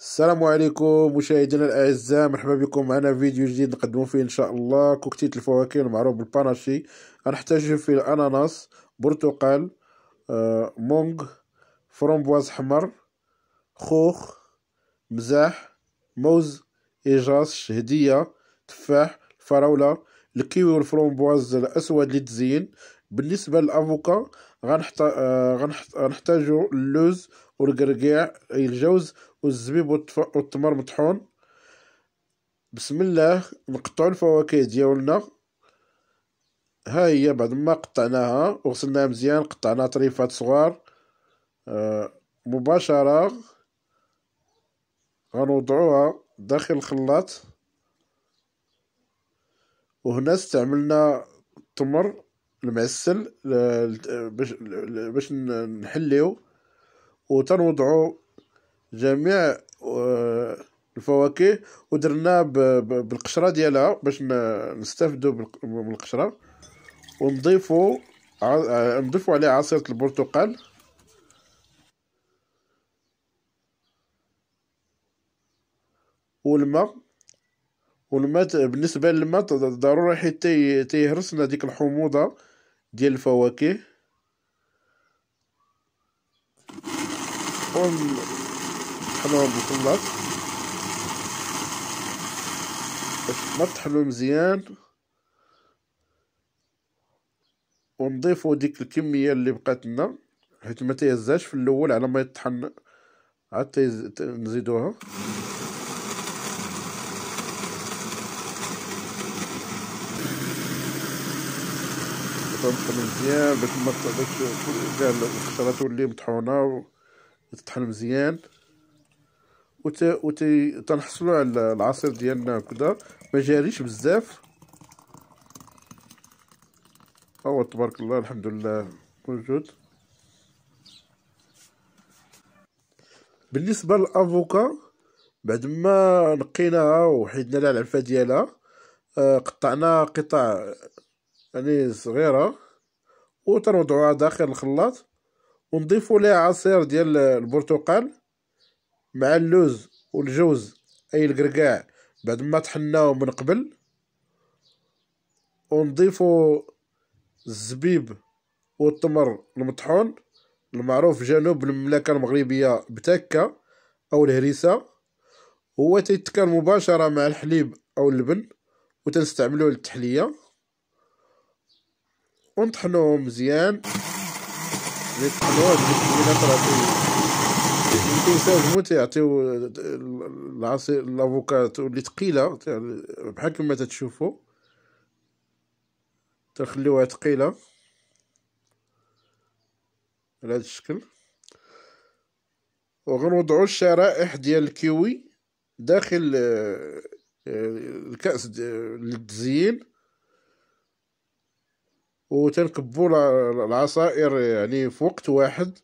السلام عليكم مشاهدينا الاعزاء مرحبا بكم معنا فيديو جديد نقدمو فيه ان شاء الله كوكتيل الفواكه المعروف بالباناشي غنحتاجو فيه الاناناس برتقال آه، مونغ فرومبواز حمر خوخ مزاح موز اجاص شهديه تفاح الفراوله الكيوي والفرومبواز الاسود تزين بالنسبه للافوكا آه، غنحتاجو اللوز والقرقاع أي الجوز والزبيب والتمر مطحون بسم الله نقطعو الفواكه ديالنا ها هي بعد ما قطعناها وغسلناها مزيان قطعنا طريفات صغار آه، مباشرة غنوضعوها داخل الخلاط وهنا استعملنا التمر المعسل آه، باش نحليو وتنوضعوا جميع آه، الفواكه ودرنا بالقشره ديالها باش نستافدوا من القشره ونضيفوا آه، نضيفوا عليه عصيره البرتقال والماء والماء بالنسبه للماء ضروري حيت تيهرسنا ديك الحموضه ديال الفواكه son حلوة بطلك بس ما تحلو مزيان ونضيفوا ديك الكمية اللي بقات لنا حيت ما تيهزاش في الاول على ما يطحن عاد نزيدوها تنطحن مزيان باش ما تطلعش كاع الخسرات تولي مطحونه تطحن مزيان وت وت تنحصلوا على العصير ديالنا هكذا ما جاريش بزاف هو تبارك الله الحمد لله موجود بالنسبه للافوكا بعد ما نقيناها وحيدنا لها العلفه ديالها آه، قطعنا قطع يعني صغيره وتنوضعوها داخل الخلاط ونضيفوا لها عصير ديال البرتقال مع اللوز والجوز اي القرقاع بعد ما طحناهم من قبل ونضيفوا الزبيب والتمر المطحون المعروف جنوب المملكه المغربيه بتكه او الهريسه هو تيتكر مباشره مع الحليب او اللبن وتنستعملوه للتحليه ونطحنوه مزيان الحوايج اللي ما تنساوش هما تيعطيو العصير لافوكات اللي ثقيله بحال كما تتشوفوا تخليوها ثقيله على هذا الشكل وغنوضعوا الشرائح ديال الكيوي داخل الكاس التزيين وتنكبوا العصائر يعني في وقت واحد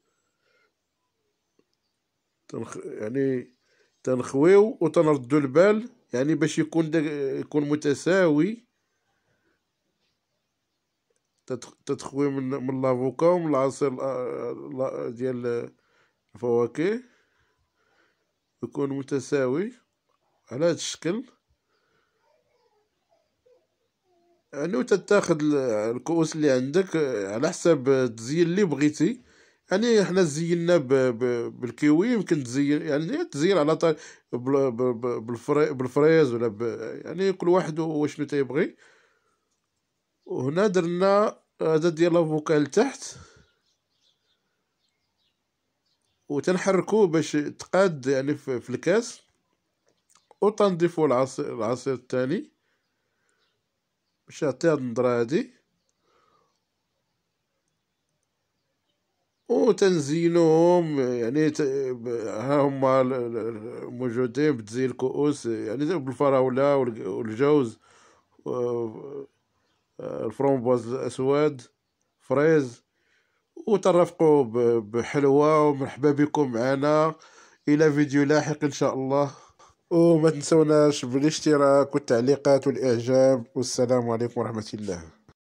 تنخ... يعني تنخويو وتنردوا البال يعني باش يكون دك... يكون متساوي تتخوي من من لافوكا ومن العصير ديال الفواكه يكون متساوي على هذا الشكل يعني وانت تاخد الكؤوس اللي عندك آه، على حساب تزين اللي بغيتي يعني حنا زينا بالكيوي يمكن تزين يعني تزين على طريق بالفريز ولا يعني كل واحد واش وشنو تيبغي وهنا درنا هذا ديال لافوكا لتحت وتنحركو باش تقاد يعني في الكاس وتنضيفو العصير العصير الثاني باش يعطي هاد النظرة هادي و تنزينوهم يعني ها هما موجودين بتزيين الكؤوس يعني بالفراولة والجوز آه، الفرومبواز الأسود فريز وترفقوا بحلوة ومرحبا بكم معنا إلى فيديو لاحق إن شاء الله وما تنسوناش بالاشتراك والتعليقات والاعجاب والسلام عليكم ورحمه الله